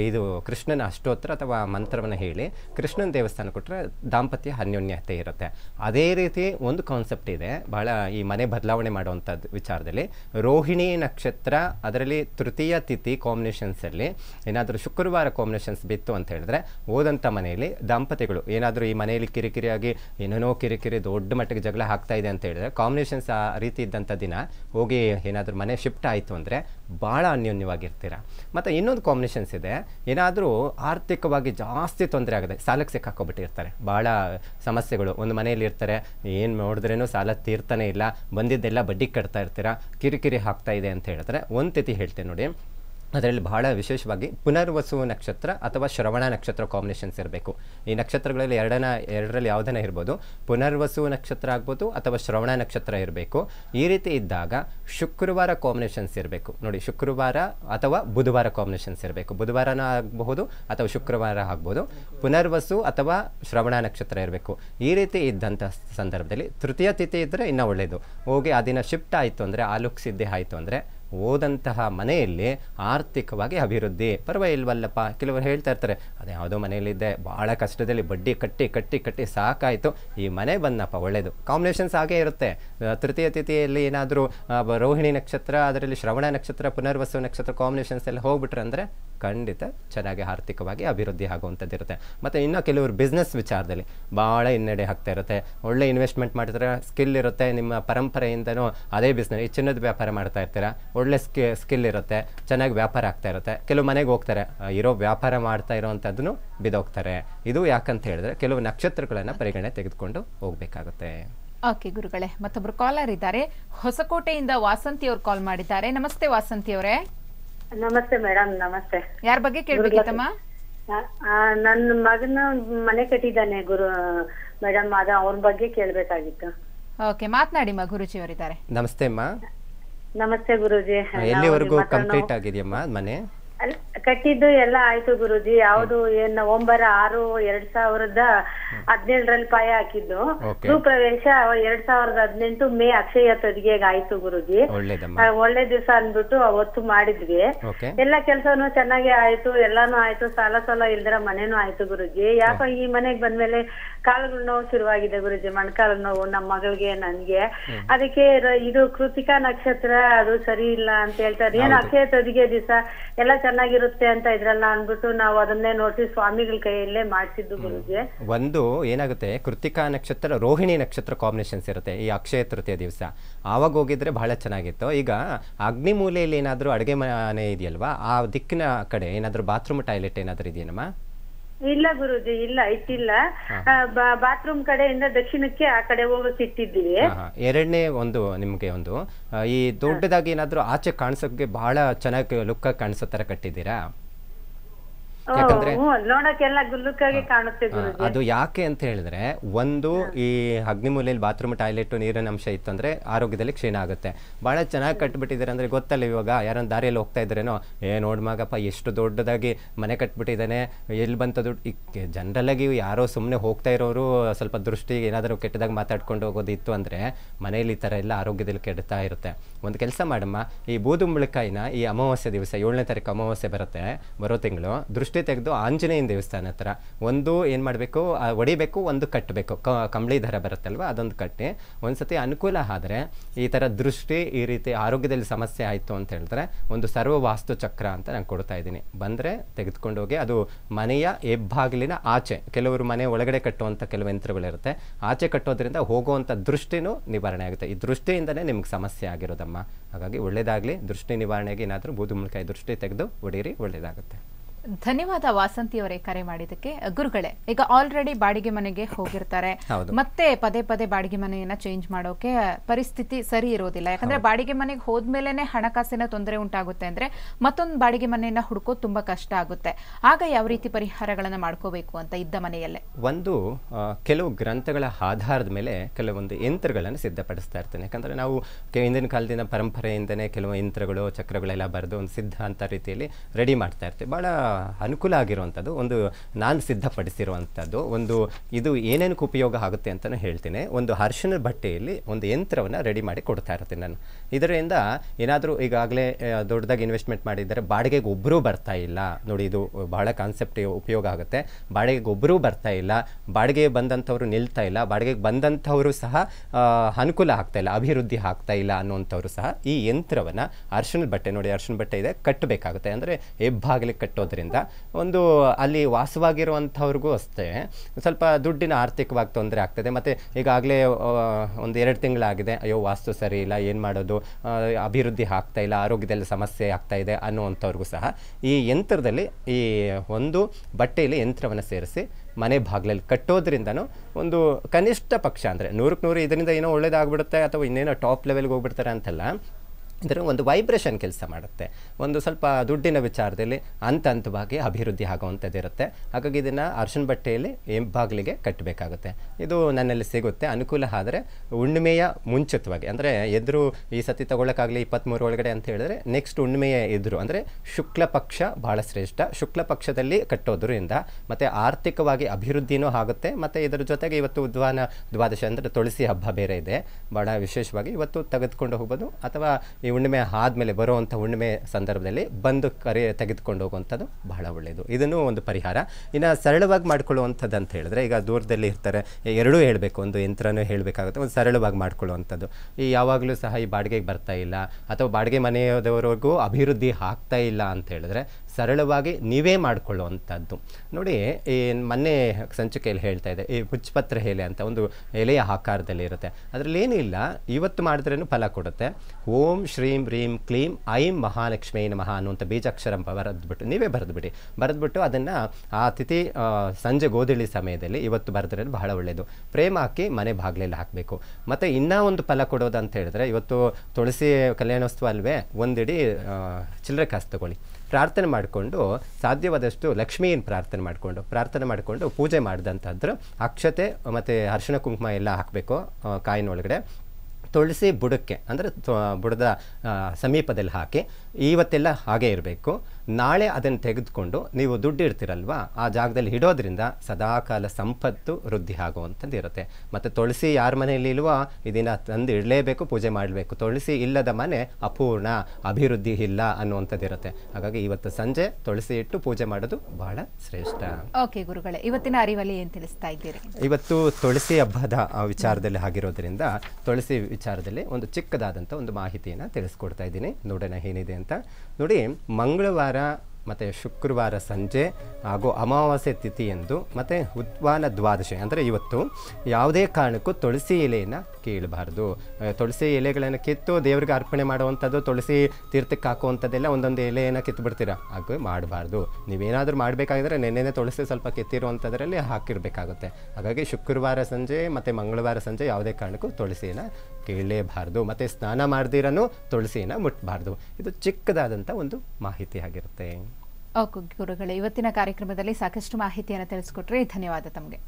ಇದು ಕೃಷ್ಣನ ಅಷ್ಟೋತ್ತರ ಅಥವಾ ಮಂತ್ರವನ್ನು ಹೇಳಿ ಕೃಷ್ಣನ ದೇವಸ್ಥಾನ ಕೊಟ್ಟರೆ ದಾಂಪತ್ಯ ಅನ್ಯೋನ್ಯತೆ ಇರುತ್ತೆ ಅದೇ ರೀತಿ ಒಂದು ಕಾನ್ಸೆಪ್ಟ್ ಇದೆ ಬಹಳ ಈ ಮನೆ ಬದಲಾವಣೆ ಮಾಡುವಂಥದ್ದು ವಿಚಾರದಲ್ಲಿ ರೋಹಿಣಿ ನಕ್ಷತ್ರ ಅದರಲ್ಲಿ ತೃತೀಯ ತಿಥಿ ಕಾಂಬಿನೇಷನ್ಸಲ್ಲಿ ಏನಾದರೂ ಶುಕ್ರವಾರ ಕಾಂಬಿನೇಷನ್ಸ್ ಬಿತ್ತು ಅಂತ ಹೇಳಿದ್ರೆ ಹೋದಂಥ ಮನೆಯಲ್ಲಿ ದಾಂಪತ್ಯಗಳು ಏನಾದರೂ ಈ ಮನೆಯಲ್ಲಿ ಕಿರಿಕಿರಿಯಾಗಿ ಏನೇನೋ ಕಿರಿಕಿರಿ ದೊಡ್ಡ ಮಟ್ಟಿಗೆ ಜಗಳ ಹಾಕ್ತಾ ಇದೆ ಅಂತ ಹೇಳಿದ್ರೆ ಕಾಂಬಿನೇಷನ್ಸ್ ಆ ರೀತಿ ಇದ್ದಂಥ ದಿನ ಹೋಗಿ ಏನಾದರೂ ಮನೆ ಶಿಫ್ಟ್ ಆಯಿತು ಅಂದರೆ ಭಾಳ ಅನ್ಯೋನ್ಯವಾಗಿರ್ತೀರ ಮತ್ತು ಇನ್ನೊಂದು ಕಾಂಬಿನೇಷನ್ಸ್ ಇದೆ ಏನಾದರೂ ಆರ್ಥಿಕವಾಗಿ ಜಾಸ್ತಿ ತೊಂದರೆ ಆಗಿದೆ ಸಾಲಕ್ಕೆ ಸಿಕ್ಕಾಕೊಬಿಟ್ಟಿರ್ತಾರೆ ಭಾಳ ಸಮಸ್ಯೆಗಳು ಒಂದು ಮನೆಯಲ್ಲಿ ಇರ್ತಾರೆ ಏನು ನೋಡಿದ್ರೇನೂ ಸಾಲ ತೀರ್ತಾನೆ ಇಲ್ಲ ಬಂದಿದ್ದೆಲ್ಲ ಬಡ್ಡಿ ಕಟ್ತಾ ಇರ್ತೀರ ಕಿರಿಕಿರಿ ಹಾಕ್ತಾ ಇದೆ ಅಂತ ಹೇಳಿದ್ರೆ ಒಂದು ತಿಥಿ ಹೇಳ್ತೇನೆ ನೋಡಿ ಅದರಲ್ಲಿ ಬಹಳ ವಿಶೇಷವಾಗಿ ಪುನರ್ವಸು ನಕ್ಷತ್ರ ಅಥವಾ ಶ್ರವಣ ನಕ್ಷತ್ರ ಕಾಂಬಿನೇಷನ್ಸ್ ಇರಬೇಕು ಈ ನಕ್ಷತ್ರಗಳಲ್ಲಿ ಎರಡನ ಎರಡರಲ್ಲಿ ಯಾವುದನ್ನ ಇರ್ಬೋದು ಪುನರ್ವಸು ನಕ್ಷತ್ರ ಆಗ್ಬೋದು ಅಥವಾ ಶ್ರವಣ ನಕ್ಷತ್ರ ಇರಬೇಕು ಈ ರೀತಿ ಇದ್ದಾಗ ಶುಕ್ರವಾರ ಕಾಂಬಿನೇಷನ್ಸ್ ಇರಬೇಕು ನೋಡಿ ಶುಕ್ರವಾರ ಅಥವಾ ಬುಧವಾರ ಕಾಂಬಿನೇಷನ್ಸ್ ಇರಬೇಕು ಬುಧವಾರನ ಆಗಬಹುದು ಅಥವಾ ಶುಕ್ರವಾರ ಆಗ್ಬೋದು ಪುನರ್ವಸು ಅಥವಾ ಶ್ರವಣ ನಕ್ಷತ್ರ ಇರಬೇಕು ಈ ರೀತಿ ಇದ್ದಂಥ ಸಂದರ್ಭದಲ್ಲಿ ತೃತೀಯ ತಿಥಿ ಇದ್ದರೆ ಇನ್ನೂ ಒಳ್ಳೆಯದು ಹೋಗಿ ಆ ದಿನ ಶಿಫ್ಟ್ ಆಯಿತು ಅಂದರೆ ಸಿದ್ಧಿ ಆಯಿತು ಅಂದರೆ ಹೋದಂತಹ ಮನೆಯಲ್ಲಿ ಆರ್ಥಿಕವಾಗಿ ಅಭಿವೃದ್ಧಿ ಪರ್ವ ಕೆಲವರು ಹೇಳ್ತಾ ಇರ್ತಾರೆ ಅದು ಯಾವುದೋ ಮನೆಯಲ್ಲಿದ್ದೆ ಭಾಳ ಕಷ್ಟದಲ್ಲಿ ಬಡ್ಡಿ ಕಟ್ಟಿ ಕಟ್ಟಿ ಕಟ್ಟಿ ಸಾಕಾಯಿತು ಈ ಮನೆ ಬಂದಪ್ಪ ಒಳ್ಳೆಯದು ಕಾಂಬಿನೇಷನ್ಸ್ ಹಾಗೇ ಇರುತ್ತೆ ತೃತೀಯ ತಿಥಿಯಲ್ಲಿ ಏನಾದರೂ ರೋಹಿಣಿ ನಕ್ಷತ್ರ ಅದರಲ್ಲಿ ಶ್ರವಣ ನಕ್ಷತ್ರ ಪುನರ್ವಸು ನಕ್ಷತ್ರ ಕಾಂಬಿನೇಷನ್ಸ್ ಎಲ್ಲ ಹೋಗ್ಬಿಟ್ರೆ ಅಂದರೆ ಖಂಡಿತ ಚೆನ್ನಾಗಿ ಆರ್ಥಿಕವಾಗಿ ಅಭಿವೃದ್ಧಿ ಇರುತ್ತೆ ಮತ್ತು ಇನ್ನು ಕೆಲವರು ಬಿಸ್ನೆಸ್ ವಿಚಾರದಲ್ಲಿ ಭಾಳ ಹಿನ್ನಡೆ ಆಗ್ತಾ ಇರುತ್ತೆ ಒಳ್ಳೆ ಇನ್ವೆಸ್ಟ್ಮೆಂಟ್ ಮಾಡಿದ್ರೆ ಸ್ಕಿಲ್ ಇರುತ್ತೆ ನಿಮ್ಮ ಪರಂಪರೆಯಿಂದನೂ ಅದೇ ಬಿಸ್ನೆಸ್ ಈ ಚಿನ್ನದ ವ್ಯಾಪಾರ ಮಾಡ್ತಾ ಇರ್ತೀರ ಒಳ್ಳೆ ಸ್ಕಿ ಸ್ಕಿಲ್ ಇರುತ್ತೆ ಚೆನ್ನಾಗಿ ವ್ಯಾಪಾರ ಆಗ್ತಾ ಇರುತ್ತೆ ಕೆಲವು ಮನೆಗೆ ಹೋಗ್ತಾರೆ ಇರೋ ವ್ಯಾಪಾರ ಮಾಡ್ತಾ ಇರೋವಂಥದ್ದನ್ನು ಬಿದೋಗ್ತಾರೆ ಇದು ಯಾಕಂತ ಹೇಳಿದ್ರೆ ಕೆಲವು ನಕ್ಷತ್ರಗಳನ್ನು ಪರಿಗಣನೆ ತೆಗೆದುಕೊಂಡು ಹೋಗಬೇಕಾಗುತ್ತೆ ಓಕೆ ಗುರುಗಳೇ ಮತ್ತೊಬ್ರು ಕಾಲರ್ ಇದ್ದಾರೆ ಹೊಸಕೋಟೆಯಿಂದ ವಾಸಂತಿ ಅವರು ಕಾಲ್ ಮಾಡಿದ್ದಾರೆ ನಮಸ್ತೆ ವಾಸಂತಿ ಅವರೇ ನಮಸ್ತೆ ಮೇಡಮ್ ನಮಸ್ತೆ ಯಾರ ಬಗ್ಗೆ ಕೇಳ್ಬೇಕಿತ್ತಮ್ಮ ನನ್ನ ಮಗನ ಮನೆ ಕಟ್ಟಿದ್ದಾನೆ ಗುರು ಮೇಡಮ್ ಅದ ಅವ್ರ ಬಗ್ಗೆ ಕೇಳ್ಬೇಕಾಗಿತ್ತು ಓಕೆ ಮಾತನಾಡಿ ಮಾ ಗುರುಜಿ ಅವರಿದ್ದಾರೆ ನಮಸ್ತೆ ಅಮ್ಮ ನಮಸ್ತೆ ಗುರುಜಿ ಎಲ್ಲಿವರೆಗೂ ಕಂಪ್ಲೀಟ್ ಆಗಿದೆಯಮ್ಮ ಮನೆ ಕಟ್ಟಿದ್ದು ಎಲ್ಲ ಆಯ್ತು ಗುರುಜಿ ಯಾವ್ದು ಏನ್ ನವೆಂಬರ್ ಆರು ಎರಡ್ ಸಾವಿರದ ಹದಿನೇಳರಲ್ಲಿ ಪಾಯ ಹಾಕಿದ್ದು ಪ್ರವೇಶ ಎರಡ್ ಸಾವಿರದ ಹದಿನೆಂಟು ಮೇ ಅಕ್ಷಯ ತದಿಗೆಗೆ ಆಯ್ತು ಗುರುಜಿ ಒಳ್ಳೆ ದಿವಸ ಅಂದ್ಬಿಟ್ಟು ಅವತ್ತು ಮಾಡಿದ್ವಿ ಎಲ್ಲಾ ಕೆಲಸನು ಚೆನ್ನಾಗೆ ಆಯ್ತು ಎಲ್ಲಾನು ಆಯ್ತು ಸಾಲ ಸಾಲ ಇಲ್ದಿರ ಮನೇನು ಆಯ್ತು ಗುರುಜಿ ಯಾಕೋ ಈ ಮನೆಗ್ ಬಂದ್ಮೇಲೆ ಕಾಲುಗಳ ನೋವು ಶುರುವಾಗಿದೆ ಗುರುಜಿ ಮಣ್ಕಾಲ ನೋವು ನಮ್ಮ ಮಗಳಿಗೆ ನನ್ಗೆ ಅದಕ್ಕೆ ಇದು ಕೃತಿಕಾ ನಕ್ಷತ್ರ ಅದು ಸರಿ ಇಲ್ಲ ಅಂತ ಹೇಳ್ತಾರೆ ಏನು ಅಕ್ಷಯ ತದಿಗೆ ದಿವಸ ಎಲ್ಲಾ ಚೆನ್ನಾಗಿರುತ್ತೆ ಬರುತ್ತೆ ಅಂತ ಇದ್ರಲ್ಲ ಅಂದ್ಬಿಟ್ಟು ನಾವು ಅದನ್ನೇ ನೋಡಿ ಸ್ವಾಮಿಗಳ ಕೈಯಲ್ಲೇ ಮಾಡ್ಸಿದ್ದು ಗುರುಜಿ ಒಂದು ಏನಾಗುತ್ತೆ ಕೃತಿಕಾ ನಕ್ಷತ್ರ ರೋಹಿಣಿ ನಕ್ಷತ್ರ ಕಾಂಬಿನೇಷನ್ಸ್ ಇರುತ್ತೆ ಈ ಅಕ್ಷಯ ತೃತೀಯ ದಿವಸ ಆವಾಗ ಹೋಗಿದ್ರೆ ಬಹಳ ಚೆನ್ನಾಗಿತ್ತು ಈಗ ಅಗ್ನಿ ಮೂಲೆಯಲ್ಲಿ ಏನಾದರೂ ಅಡುಗೆ ಮನೆ ಇದೆಯಲ್ವಾ ಆ ದಿಕ್ಕಿನ ಕಡೆ ಏನಾದರೂ ಬಾತ್ರೂಮ್ ಟಾಯ್ಲೆಟ್ ಏನಾದರೂ ಇದೆಯೇನಮ್ಮ ಇಲ್ಲ ಗುರುಜಿ ಇಲ್ಲ ಇಟ್ಟಿಲ್ಲ ಬಾತ್ರೂಮ್ ಕಡೆಯಿಂದ ದಕ್ಷಿಣಕ್ಕೆ ಆ ಕಡೆ ಹೋಗಕ್ ಇಟ್ಟಿದ್ದೀವಿ ಎರಡನೇ ಒಂದು ನಿಮ್ಗೆ ಒಂದು ಈ ದೊಡ್ಡದಾಗಿ ಏನಾದ್ರೂ ಆಚೆ ಕಾಣಿಸೋಕೆ ಬಹಳ ಚೆನ್ನಾಗಿ ಲುಕ್ ಕಾಣಿಸೋ ತರ ಕಟ್ಟಿದ್ದೀರಾ ಯಾಕಂದ್ರೆ ಅದು ಯಾಕೆ ಅಂತ ಹೇಳಿದ್ರೆ ಒಂದು ಈ ಅಗ್ನಿಮೂಲೆಯಲ್ಲಿ ಬಾತ್ರೂಮ್ ಟಾಯ್ಲೆಟ್ ನೀರಿನ ಅಂಶ ಇತ್ತು ಅಂದ್ರೆ ಆರೋಗ್ಯದಲ್ಲಿ ಕ್ಷೀಣ ಆಗುತ್ತೆ ಬಹಳ ಚೆನ್ನಾಗಿ ಕಟ್ಬಿಟ್ಟಿದ್ದಾರೆ ಅಂದ್ರೆ ಗೊತ್ತಲ್ಲ ಇವಾಗ ಯಾರನ್ನ ದಾರಿಯಲ್ಲಿ ಹೋಗ್ತಾ ಇದ್ರೇನೋ ಏ ನೋಡ್ ಮಗಪ್ಪ ಎಷ್ಟು ದೊಡ್ಡದಾಗಿ ಮನೆ ಕಟ್ಬಿಟ್ಟಿದ್ದಾನೆ ಎಲ್ಲಿ ಬಂತ ದುಡ್ಡು ಜನರಲ್ ಆಗಿ ಯಾರೋ ಸುಮ್ಮನೆ ಹೋಗ್ತಾ ಇರೋರು ಸ್ವಲ್ಪ ದೃಷ್ಟಿ ಏನಾದರೂ ಕೆಟ್ಟದಾಗಿ ಮಾತಾಡ್ಕೊಂಡು ಹೋಗೋದಿತ್ತು ಅಂದ್ರೆ ಮನೆಯಲ್ಲಿ ಈ ತರ ಎಲ್ಲ ಆರೋಗ್ಯದಲ್ಲಿ ಕೆಡ್ತಾ ಇರುತ್ತೆ ಒಂದು ಕೆಲಸ ಮಾಡಮ್ಮ ಈ ಬೂದುಂಬಳಕಾಯಿನ ಈ ಅಮಾವಾಸ್ಯ ದಿವಸ ಏಳನೇ ತಾರೀಕು ಅಮಾವಾಸ್ಯೆ ಬರುತ್ತೆ ಬರೋ ತಿಂಗಳು ದೃಷ್ಟಿ ದೃಷ್ಟಿ ತೆಗೆದು ಆಂಜನೇಯನ ದೇವಸ್ಥಾನ ಹತ್ರ ಒಂದು ಏನು ಮಾಡಬೇಕು ಒಡಿಬೇಕು ಒಂದು ಕಟ್ಟಬೇಕು ಕಂಬಳಿ ದರ ಬರುತ್ತಲ್ವ ಅದೊಂದು ಕಟ್ಟಿ ಒಂದು ಸತಿ ಅನುಕೂಲ ಆದರೆ ಈ ಥರ ದೃಷ್ಟಿ ಈ ರೀತಿ ಆರೋಗ್ಯದಲ್ಲಿ ಸಮಸ್ಯೆ ಆಯಿತು ಅಂತ ಹೇಳಿದ್ರೆ ಒಂದು ಸರ್ವ ವಾಸ್ತು ಚಕ್ರ ಅಂತ ನಾನು ಕೊಡ್ತಾ ಇದ್ದೀನಿ ಬಂದರೆ ತೆಗೆದುಕೊಂಡು ಹೋಗಿ ಅದು ಮನೆಯ ಹೆಬ್ಬಾಗಿಲಿನ ಆಚೆ ಕೆಲವರು ಮನೆ ಒಳಗಡೆ ಕಟ್ಟುವಂಥ ಕೆಲವು ಯಂತ್ರಗಳಿರುತ್ತೆ ಆಚೆ ಕಟ್ಟೋದ್ರಿಂದ ಹೋಗುವಂಥ ದೃಷ್ಟಿನೂ ನಿವಾರಣೆ ಆಗುತ್ತೆ ಈ ದೃಷ್ಟಿಯಿಂದಲೇ ನಿಮ್ಗೆ ಸಮಸ್ಯೆ ಆಗಿರೋದಮ್ಮ ಹಾಗಾಗಿ ಒಳ್ಳೇದಾಗಲಿ ದೃಷ್ಟಿ ನಿವಾರಣೆಗೆ ಏನಾದರೂ ಬೂದು ಮುಳಕಾಯಿ ದೃಷ್ಟಿ ತೆಗೆದು ಹೊಡೀರಿ ಒಳ್ಳೆಯದಾಗುತ್ತೆ ಧನ್ಯವಾದ ವಾಸಂತಿ ಅವರೇ ಕರೆ ಮಾಡಿದಕ್ಕೆ ಗುರುಗಳೇ ಈಗ ಆಲ್ರೆಡಿ ಬಾಡಿಗೆ ಮನೆಗೆ ಹೋಗಿರ್ತಾರೆ ಮತ್ತೆ ಪದೇ ಪದೇ ಬಾಡಿಗೆ ಮನೆಯನ್ನ ಚೇಂಜ್ ಮಾಡೋಕೆ ಪರಿಸ್ಥಿತಿ ಸರಿ ಇರೋದಿಲ್ಲ ಯಾಕಂದ್ರೆ ಬಾಡಿಗೆ ಮನೆಗೆ ಹೋದ್ಮೇಲೆ ಹಣಕಾಸಿನ ತೊಂದರೆ ಉಂಟಾಗುತ್ತೆ ಅಂದ್ರೆ ಮತ್ತೊಂದು ಬಾಡಿಗೆ ಮನೆಯನ್ನ ಹುಡುಕೋದು ತುಂಬಾ ಕಷ್ಟ ಆಗುತ್ತೆ ಆಗ ಯಾವ ರೀತಿ ಪರಿಹಾರಗಳನ್ನ ಮಾಡ್ಕೋಬೇಕು ಅಂತ ಇದ್ದ ಮನೆಯಲ್ಲೇ ಒಂದು ಕೆಲವು ಗ್ರಂಥಗಳ ಆಧಾರದ ಮೇಲೆ ಕೆಲವೊಂದು ಯಂತ್ರಗಳನ್ನು ಸಿದ್ಧಪಡಿಸ್ತಾ ಇರ್ತೇನೆ ಯಾಕಂದ್ರೆ ನಾವು ಹಿಂದಿನ ಕಾಲದಿಂದ ಪರಂಪರೆಯಿಂದನೇ ಕೆಲವು ಯಂತ್ರಗಳು ಚಕ್ರಗಳೆಲ್ಲ ಬರೆದು ಒಂದು ಅಂತ ರೀತಿಯಲ್ಲಿ ರೆಡಿ ಮಾಡ್ತಾ ಇರ್ತೇವೆ ಬಹಳ ಅನುಕೂಲ ಆಗಿರುವಂಥದ್ದು ಒಂದು ನಾನು ಸಿದ್ಧಪಡಿಸಿರುವಂಥದ್ದು ಒಂದು ಇದು ಏನೇನಕ್ಕೆ ಉಪಯೋಗ ಆಗುತ್ತೆ ಅಂತಲೂ ಹೇಳ್ತೀನಿ ಒಂದು ಅರ್ಶಿನ ಬಟ್ಟೆಯಲ್ಲಿ ಒಂದು ಯಂತ್ರವನ್ನು ರೆಡಿ ಮಾಡಿ ಕೊಡ್ತಾ ಇರ್ತೀನಿ ನಾನು ಇದರಿಂದ ಏನಾದರೂ ಈಗಾಗಲೇ ದೊಡ್ಡದಾಗಿ ಇನ್ವೆಸ್ಟ್ಮೆಂಟ್ ಮಾಡಿದರೆ ಬಾಡಿಗೆಗೆ ಒಬ್ಬರೂ ಬರ್ತಾ ಇಲ್ಲ ನೋಡಿ ಇದು ಬಹಳ ಕಾನ್ಸೆಪ್ಟ್ ಉಪಯೋಗ ಆಗುತ್ತೆ ಬಾಡಿಗೆಗೆ ಒಬ್ಬರೂ ಬರ್ತಾ ಇಲ್ಲ ಬಾಡಿಗೆಗೆ ಬಂದಂಥವ್ರು ನಿಲ್ತಾ ಇಲ್ಲ ಬಾಡಿಗೆಗೆ ಬಂದಂಥವರು ಸಹ ಅನುಕೂಲ ಆಗ್ತಾ ಇಲ್ಲ ಅಭಿವೃದ್ಧಿ ಆಗ್ತಾ ಇಲ್ಲ ಅನ್ನುವಂಥವ್ರು ಸಹ ಈ ಯಂತ್ರವನ್ನು ಅರ್ಶನದ ಬಟ್ಟೆ ನೋಡಿ ಅರ್ಶಿಣ ಬಟ್ಟೆ ಇದೆ ಕಟ್ಟಬೇಕಾಗುತ್ತೆ ಅಂದರೆ ಹೆಬ್ಬಾಗಲೇ ಕಟ್ಟೋದ್ರಿಂದ ಇರೋದ್ರಿಂದ ಒಂದು ಅಲ್ಲಿ ವಾಸವಾಗಿರುವಂಥವ್ರಿಗೂ ಅಷ್ಟೇ ಸ್ವಲ್ಪ ದುಡ್ಡಿನ ಆರ್ಥಿಕವಾಗಿ ತೊಂದರೆ ಆಗ್ತದೆ ಮತ್ತು ಈಗಾಗಲೇ ಒಂದು ಎರಡು ತಿಂಗಳಾಗಿದೆ ಅಯ್ಯೋ ವಾಸ್ತು ಸರಿ ಇಲ್ಲ ಏನು ಮಾಡೋದು ಅಭಿವೃದ್ಧಿ ಆಗ್ತಾ ಇಲ್ಲ ಆರೋಗ್ಯದಲ್ಲಿ ಸಮಸ್ಯೆ ಆಗ್ತಾ ಇದೆ ಅನ್ನುವಂಥವ್ರಿಗೂ ಸಹ ಈ ಯಂತ್ರದಲ್ಲಿ ಈ ಒಂದು ಬಟ್ಟೆಯಲ್ಲಿ ಯಂತ್ರವನ್ನು ಸೇರಿಸಿ ಮನೆ ಬಾಗಿಲಲ್ಲಿ ಕಟ್ಟೋದ್ರಿಂದನೂ ಒಂದು ಕನಿಷ್ಠ ಪಕ್ಷ ಅಂದರೆ ನೂರಕ್ಕೆ ನೂರು ಇದರಿಂದ ಏನೋ ಒಳ್ಳೇದಾಗ್ಬಿಡುತ್ತೆ ಅಥವಾ ಇನ್ನೇನೋ ಟಾಪ್ ಲೆವೆಲ್ಗೆ ಹೋಗ್ಬಿಡ್ತಾರೆ ಅಂತಲ್ಲ ಅಂದರೆ ಒಂದು ವೈಬ್ರೇಷನ್ ಕೆಲಸ ಮಾಡುತ್ತೆ ಒಂದು ಸ್ವಲ್ಪ ದುಡ್ಡಿನ ವಿಚಾರದಲ್ಲಿ ಹಂತ ಹಂತವಾಗಿ ಅಭಿವೃದ್ಧಿ ಆಗುವಂಥದ್ದಿರುತ್ತೆ ಹಾಗಾಗಿ ಇದನ್ನು ಅರ್ಶನ್ ಬಟ್ಟೆಯಲ್ಲಿ ಹೆಂಬಾಗಿಲಿಗೆ ಕಟ್ಟಬೇಕಾಗುತ್ತೆ ಇದು ನನ್ನಲ್ಲಿ ಸಿಗುತ್ತೆ ಅನುಕೂಲ ಆದರೆ ಹುಣ್ಣಿಮೆಯ ಮುಂಚಿತವಾಗಿ ಅಂದರೆ ಎದುರು ಈ ಸತಿ ತಗೊಳ್ಳೋಕ್ಕಾಗಲಿ ಇಪ್ಪತ್ತ್ಮೂರು ಒಳಗಡೆ ಅಂತ ಹೇಳಿದ್ರೆ ನೆಕ್ಸ್ಟ್ ಹುಣ್ಣಿಮೆಯ ಎದುರು ಅಂದರೆ ಶುಕ್ಲ ಪಕ್ಷ ಭಾಳ ಶ್ರೇಷ್ಠ ಶುಕ್ಲ ಪಕ್ಷದಲ್ಲಿ ಕಟ್ಟೋದ್ರಿಂದ ಮತ್ತು ಆರ್ಥಿಕವಾಗಿ ಅಭಿವೃದ್ಧಿನೂ ಆಗುತ್ತೆ ಮತ್ತು ಇದರ ಜೊತೆಗೆ ಇವತ್ತು ಉದ್ವಾನ ದ್ವಾದಶ ಅಂದರೆ ತುಳಸಿ ಹಬ್ಬ ಬೇರೆ ಇದೆ ಭಾಳ ವಿಶೇಷವಾಗಿ ಇವತ್ತು ತೆಗೆದುಕೊಂಡು ಹೋಗ್ಬೋದು ಅಥವಾ ಈ ಹುಣ್ಣಿಮೆ ಆದಮೇಲೆ ಬರುವಂಥ ಹುಣ್ಣಿಮೆ ಸಂದರ್ಭದಲ್ಲಿ ಬಂದು ಕರೆ ತೆಗೆದುಕೊಂಡು ಹೋಗುವಂಥದ್ದು ಬಹಳ ಒಳ್ಳೆಯದು ಇದನ್ನು ಒಂದು ಪರಿಹಾರ ಇನ್ನು ಸರಳವಾಗಿ ಮಾಡ್ಕೊಳ್ಳುವಂಥದ್ದು ಅಂತ ಹೇಳಿದ್ರೆ ಈಗ ದೂರದಲ್ಲಿ ಇರ್ತಾರೆ ಎರಡೂ ಹೇಳಬೇಕು ಒಂದು ಯಂತ್ರನೂ ಹೇಳಬೇಕಾಗುತ್ತೆ ಒಂದು ಸರಳವಾಗಿ ಮಾಡ್ಕೊಳ್ಳುವಂಥದ್ದು ಈ ಯಾವಾಗಲೂ ಸಹ ಈ ಬಾಡಿಗೆಗೆ ಬರ್ತಾ ಇಲ್ಲ ಅಥವಾ ಬಾಡಿಗೆ ಮನೆಯದವರೆಗೂ ಅಭಿವೃದ್ಧಿ ಆಗ್ತಾ ಇಲ್ಲ ಅಂತ ಹೇಳಿದ್ರೆ ಸರಳವಾಗಿ ನೀವೇ ಮಾಡಿಕೊಳ್ಳುವಂಥದ್ದು ನೋಡಿ ಈ ಮೊನ್ನೆ ಸಂಚಿಕೆಯಲ್ಲಿ ಹೇಳ್ತಾ ಇದೆ ಈ ಹುಚ್ಚಪತ್ರ ಎಲೆ ಅಂತ ಒಂದು ಎಲೆಯ ಆಕಾರದಲ್ಲಿ ಇರುತ್ತೆ ಅದರಲ್ಲಿ ಏನಿಲ್ಲ ಇವತ್ತು ಮಾಡಿದ್ರೇನು ಫಲ ಕೊಡುತ್ತೆ ಓಂ ಶ್ರೀಂ ರೀಂ ಕ್ಲೀಂ ಐಂ ಮಹಾಲಕ್ಷ್ಮೀ ನಮಃ ಅನ್ನುವಂಥ ಬೀಜಾಕ್ಷರ ಬರೆದ್ಬಿಟ್ಟು ನೀವೇ ಬರೆದುಬಿಡಿ ಬರೆದ್ಬಿಟ್ಟು ಅದನ್ನು ಆ ತಿಥಿ ಸಂಜೆ ಗೋಧಿಳಿ ಸಮಯದಲ್ಲಿ ಇವತ್ತು ಬರೆದ್ರೇನು ಬಹಳ ಒಳ್ಳೆಯದು ಪ್ರೇಮ ಹಾಕಿ ಮನೆ ಬಾಗಿಲಲ್ಲಿ ಹಾಕಬೇಕು ಮತ್ತು ಇನ್ನೂ ಒಂದು ಫಲ ಕೊಡೋದು ಅಂತ ಹೇಳಿದ್ರೆ ಇವತ್ತು ತುಳಸಿ ಕಲ್ಯಾಣೋತ್ಸವ ಅಲ್ವೇ ಒಂದಿಡಿ ಚಿಲ್ಲರೆ ಕಾಸು ತಗೊಳ್ಳಿ ಪ್ರಾರ್ಥನೆ ಮಾಡಿಕೊಂಡು ಸಾಧ್ಯವಾದಷ್ಟು ಲಕ್ಷ್ಮಿಯನ್ನು ಪ್ರಾರ್ಥನೆ ಮಾಡಿಕೊಂಡು ಪ್ರಾರ್ಥನೆ ಮಾಡಿಕೊಂಡು ಪೂಜೆ ಮಾಡಿದಂಥದ್ದು ಅಕ್ಷತೆ ಮತ್ತು ಅರ್ಶಿಣ ಕುಂಕುಮ ಎಲ್ಲ ಹಾಕಬೇಕು ಕಾಯಿನೊಳಗಡೆ ತುಳಸಿ ಬುಡಕ್ಕೆ ಅಂದರೆ ಬುಡದ ಸಮೀಪದಲ್ಲಿ ಹಾಕಿ ಇವತ್ತೆಲ್ಲ ಹಾಗೇ ಇರಬೇಕು ನಾಳೆ ಅದನ್ನು ತೆಗೆದುಕೊಂಡು ನೀವು ದುಡ್ಡು ಇಡ್ತಿರಲ್ವಾ ಆ ಜಾಗದಲ್ಲಿ ಇಡೋದ್ರಿಂದ ಸದಾಕಾಲ ಸಂಪತ್ತು ವೃದ್ಧಿ ಆಗುವಂಥದ್ದು ಇರುತ್ತೆ ಮತ್ತು ತುಳಸಿ ಯಾರ ಮನೆಯಲ್ಲಿ ಇಲ್ವೋ ಇದನ್ನು ತಂದು ಇಡಲೇಬೇಕು ಪೂಜೆ ಮಾಡಬೇಕು ತುಳಸಿ ಇಲ್ಲದ ಮನೆ ಅಪೂರ್ಣ ಅಭಿವೃದ್ಧಿ ಇಲ್ಲ ಅನ್ನುವಂಥದ್ದು ಇರುತ್ತೆ ಹಾಗಾಗಿ ಇವತ್ತು ಸಂಜೆ ತುಳಸಿ ಇಟ್ಟು ಪೂಜೆ ಮಾಡೋದು ಬಹಳ ಶ್ರೇಷ್ಠ ಓಕೆ ಗುರುಗಳೇ ಇವತ್ತಿನ ಅರಿವಲ್ಲಿ ಏನು ತಿಳಿಸ್ತಾ ಇದ್ದೀರಿ ಇವತ್ತು ತುಳಸಿ ಹಬ್ಬದ ವಿಚಾರದಲ್ಲಿ ಆಗಿರೋದ್ರಿಂದ ತುಳಸಿ ವಿಚಾರದಲ್ಲಿ ಒಂದು ಚಿಕ್ಕದಾದಂಥ ಒಂದು ಮಾಹಿತಿಯನ್ನು ತಿಳಿಸ್ಕೊಡ್ತಾ ಇದ್ದೀನಿ ನೋಡೋಣ ಏನಿದೆ ಅಂತ ನೋಡಿ ಮಂಗಳವಾರ ಮತ್ತು ಶುಕ್ರವಾರ ಸಂಜೆ ಹಾಗೂ ಅಮಾವಾಸ್ಯೆ ತಿಥಿಯಂದು ಮತ್ತು ಉತ್ವಾನ ದ್ವಾದಶಿ ಅಂದರೆ ಇವತ್ತು ಯಾವುದೇ ಕಾರಣಕ್ಕೂ ತುಳಸಿ ಎಲೆಯನ್ನು ನೆಲಕ್ಕೆ ಇಳಬಾರ್ದು ತುಳಸಿ ಎಲೆಗಳನ್ನು ಕಿತ್ತು ದೇವ್ರಿಗೆ ಅರ್ಪಣೆ ಮಾಡುವಂಥದ್ದು ತುಳಸಿ ತೀರ್ಥಕ್ಕೆ ಹಾಕುವಂಥದ್ದೆಲ್ಲ ಒಂದೊಂದು ಎಲೆಯನ್ನು ಕಿತ್ಬಿಡ್ತೀರ ಹಾಗೆ ಮಾಡಬಾರ್ದು ನೀವೇನಾದರೂ ಮಾಡಬೇಕಾಗಿದ್ರೆ ನೆನ್ನೆನೇ ತುಳಸಿ ಸ್ವಲ್ಪ ಕಿತ್ತಿರುವಂಥದ್ರಲ್ಲಿ ಹಾಕಿರಬೇಕಾಗುತ್ತೆ ಹಾಗಾಗಿ ಶುಕ್ರವಾರ ಸಂಜೆ ಮತ್ತು ಮಂಗಳವಾರ ಸಂಜೆ ಯಾವುದೇ ಕಾರಣಕ್ಕೂ ತುಳಸಿಯನ್ನು ಕೇಳಲೇಬಾರ್ದು ಮತ್ತು ಸ್ನಾನ ಮಾಡ್ದಿರನೂ ತುಳಸಿಯನ್ನು ಮುಟ್ಟಬಾರ್ದು ಇದು ಚಿಕ್ಕದಾದಂಥ ಒಂದು ಮಾಹಿತಿ ಆಗಿರುತ್ತೆ ಓಕೆ ಗುರುಗಳೇ ಇವತ್ತಿನ ಕಾರ್ಯಕ್ರಮದಲ್ಲಿ ಸಾಕಷ್ಟು ಮಾಹಿತಿಯನ್ನು ತಿಳಿಸ್ಕೊಟ್ರಿ ಧನ್ಯವಾದ ತಮಗೆ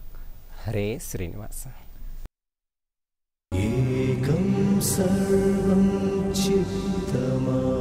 ಹರೇ ಶ್ರೀನಿವಾಸ एकं सर्वं चित्तम